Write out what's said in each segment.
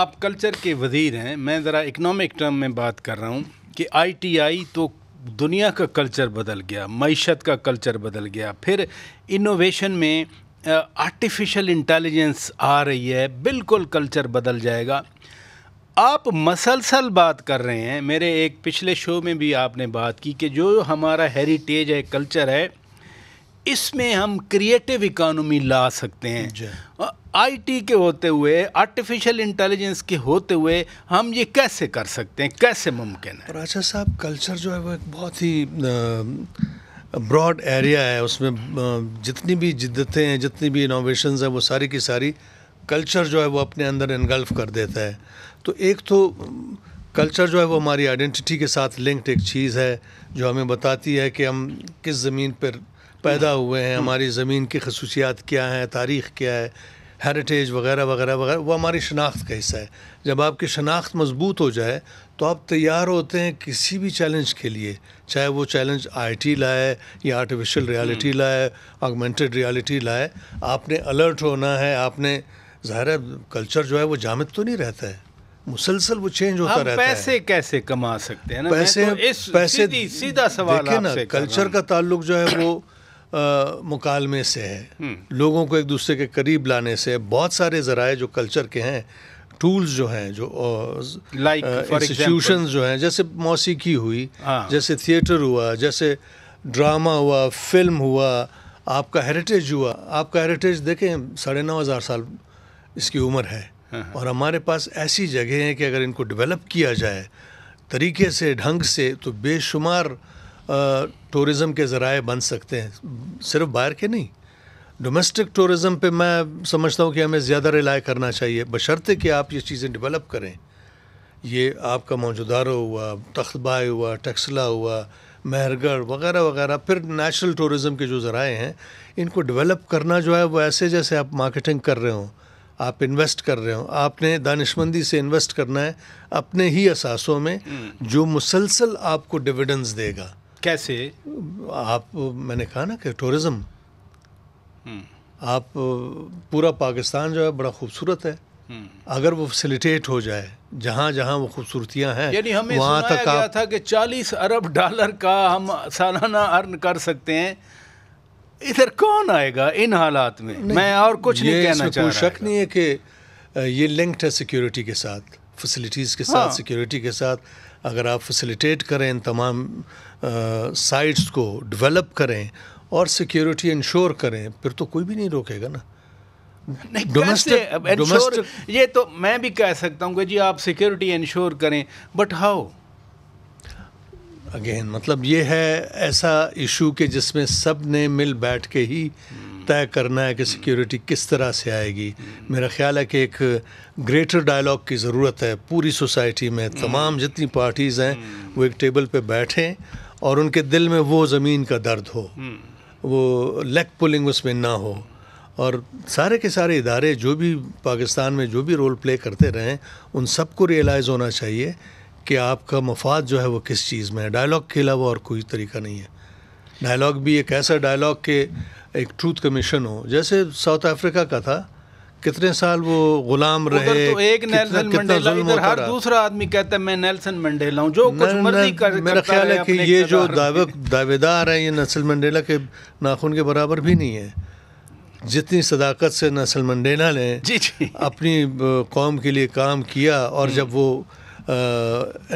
आप कल्चर के वज़ीर हैं मैं ज़रा इकनॉमिक टर्म में बात कर रहा हूँ कि आईटीआई तो दुनिया का कल्चर बदल गया मीशत का कल्चर बदल गया फिर इनोवेशन में आर्टिफिशियल इंटेलिजेंस आ रही है बिल्कुल कल्चर बदल जाएगा आप मसलसल बात कर रहे हैं मेरे एक पिछले शो में भी आपने बात की कि जो हमारा हेरिटेज है कल्चर है इसमें हम क्रिएटिव इकानमी ला सकते हैं आईटी के होते हुए आर्टिफिशियल इंटेलिजेंस के होते हुए हम ये कैसे कर सकते हैं कैसे मुमकिन है प्राचा अच्छा साहब कल्चर जो है वो एक बहुत ही ब्रॉड एरिया है उसमें जितनी भी जिद्दतें हैं जितनी भी इनोवेशन हैं वो सारी की सारी कल्चर जो है वो अपने अंदर इनगल्फ कर देता है तो एक तो कल्चर जो है वो हमारी आइडेंटिटी के साथ लिंक्ड एक चीज़ है जो हमें बताती है कि हम किस ज़मीन पर पैदा हुए हैं हम्म। हमारी ज़मीन की खसूसियात क्या हैं तारीख़ क्या है हेरिटेज वगैरह वगैरह वगैरह वो हमारी शनाख्त का हिस्सा है जब आपकी शनाख्त मजबूत हो जाए तो आप तैयार होते हैं किसी भी चैलेंज के लिए चाहे वो चैलेंज आईटी लाए या आर्टिफिशियल हम्म। रियलिटी लाए ऑगमेंटेड रियलिटी लाए आपने अलर्ट होना है आपने ज़ाहिर कल्चर जो है वो जामित तो नहीं रहता है मुसलसल वो चेंज होता रहता है पैसे कैसे कमा सकते हैं ना पैसे तो इस पैसे सीधा सवाल ना कल्चर का ताल्लुक जो है वो मुकालमे से है लोगों को एक दूसरे के करीब लाने से बहुत सारे ज़राए जो कल्चर के हैं टूल्स जो हैं जो इंस्टीट्यूशन जो हैं जैसे मौसीकी हुई हाँ। जैसे थिएटर हुआ जैसे ड्रामा हुआ फिल्म हुआ आपका हेरिटेज हुआ आपका हेरिटेज देखें साढ़े नौ हज़ार साल इसकी उम्र है हाँ, हाँ। और हमारे पास ऐसी जगह हैं कि अगर इनको डेवलप किया जाए तरीके से ढंग से तो बेशुमार टूरिज़म के ज़राए बन सकते हैं सिर्फ बाहर के नहीं डोमेस्टिक टूरिज़म पे मैं समझता हूँ कि हमें ज़्यादा रिलाय करना चाहिए बशर्ते कि आप ये चीज़ें डेवलप करें ये आपका मौजूदारो हुआ तख्तबाय हुआ टक्सला हुआ मेहरगढ़ वगैरह वगैरह फिर नेशनल टूरिज़म के जो ज़राए हैं इनको डेवलप करना जो है वो ऐसे जैसे आप मार्केटिंग कर रहे हो आप इन्वेस्ट कर रहे हो आपने दानिशमंदी से इन्वेस्ट करना है अपने ही असासों में हम्म। जो मुसलसल आपको डिविडेंस देगा कैसे आप मैंने कहा ना कि टूरिज्म हम्म। आप पूरा पाकिस्तान जो है बड़ा खूबसूरत है हम्म। अगर वो फैसिलिटेट हो जाए जहाँ जहाँ वो खूबसूरतियाँ हैं यानी हमें वहाँ तक गया था कि 40 अरब डॉलर का हम सालाना अर्न कर सकते हैं इधर कौन आएगा इन हालात में मैं और कुछ नहीं कहना चाहता शक नहीं है कि ये लिंक्ड है सिक्योरिटी के साथ फैसिलिटीज़ के साथ सिक्योरिटी हाँ। के साथ अगर आप फैसिलिटेट करें तमाम साइट्स को डेवलप करें और सिक्योरिटी इंश्योर करें फिर तो कोई भी नहीं रोकेगा ना नहीं डोमेस्टिक डोमेस्टिक ये तो मैं भी कह सकता हूँ कि जी आप सिक्योरिटी इंश्योर करें बट हाउ अगेन मतलब ये है ऐसा इशू कि जिसमें सब ने मिल बैठ के ही तय करना है कि सिक्योरिटी किस तरह से आएगी मेरा ख्याल है कि एक ग्रेटर डायलॉग की ज़रूरत है पूरी सोसाइटी में हम्म। तमाम जितनी पार्टीज़ हैं हम्म। वो एक टेबल पे बैठें और उनके दिल में वो ज़मीन का दर्द हो हम्म। वो लेग पुलिंग उसमें ना हो और सारे के सारे इदारे जो भी पाकिस्तान में जो भी रोल प्ले करते रहें उन सबको रियलाइज़ होना चाहिए कि आपका मफाद जो है वो किस चीज़ में है डायलॉग के अलावा और कोई तरीका नहीं है डायलॉग भी एक ऐसा डायलॉग के एक ट्रूथ कमीशन हो जैसे साउथ अफ्रीका का था कितने साल वो गुलाम रहे तो एक नेल्सन मंडेला इधर हर दूसरा आदमी कहता है मैं नेल्सन मंडेला हूँ जो कुछ मर्जी कर मेरा ख्याल है कि ये जो दावे दावेदार हैं ये नेल्सन मंडेला के नाखून के बराबर भी नहीं है जितनी सदाकत से नेल्सन मंडेला ने जी जी। अपनी कौम के लिए काम किया और हम्म। जब वो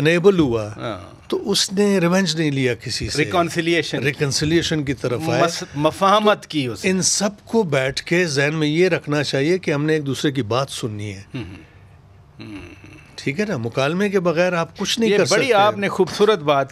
इनेबल हुआ हाँ। तो उसने रिवेंज नहीं लिया किसी से रिकॉन्सिलिएशन रिकॉन्सिलिएशन की तरफ आया मफाहमत तो की उसे इन सब को बैठ के जहन में ये रखना चाहिए कि हमने एक दूसरे की बात सुननी है हम्म, हम्म, हम्म। ठीक है ना मुकालमे के बगैर आप कुछ नहीं ये कर बड़ी सकते आपने खूबसूरत बात